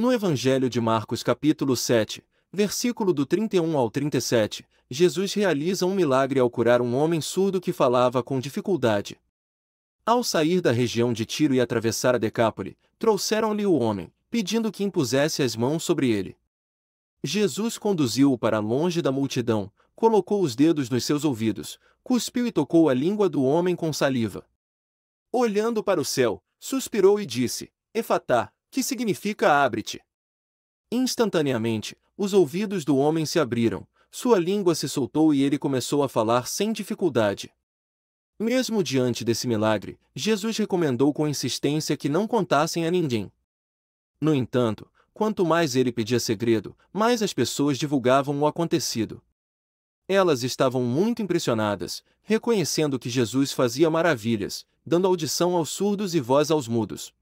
No Evangelho de Marcos, capítulo 7, versículo do 31 ao 37, Jesus realiza um milagre ao curar um homem surdo que falava com dificuldade. Ao sair da região de Tiro e atravessar a Decápole, trouxeram-lhe o homem, pedindo que impusesse as mãos sobre ele. Jesus conduziu-o para longe da multidão, colocou os dedos nos seus ouvidos, cuspiu e tocou a língua do homem com saliva. Olhando para o céu, suspirou e disse: Efatá, que significa abre-te. Instantaneamente, os ouvidos do homem se abriram, sua língua se soltou e ele começou a falar sem dificuldade. Mesmo diante desse milagre, Jesus recomendou com insistência que não contassem a ninguém. No entanto, quanto mais ele pedia segredo, mais as pessoas divulgavam o acontecido. Elas estavam muito impressionadas, reconhecendo que Jesus fazia maravilhas, dando audição aos surdos e voz aos mudos.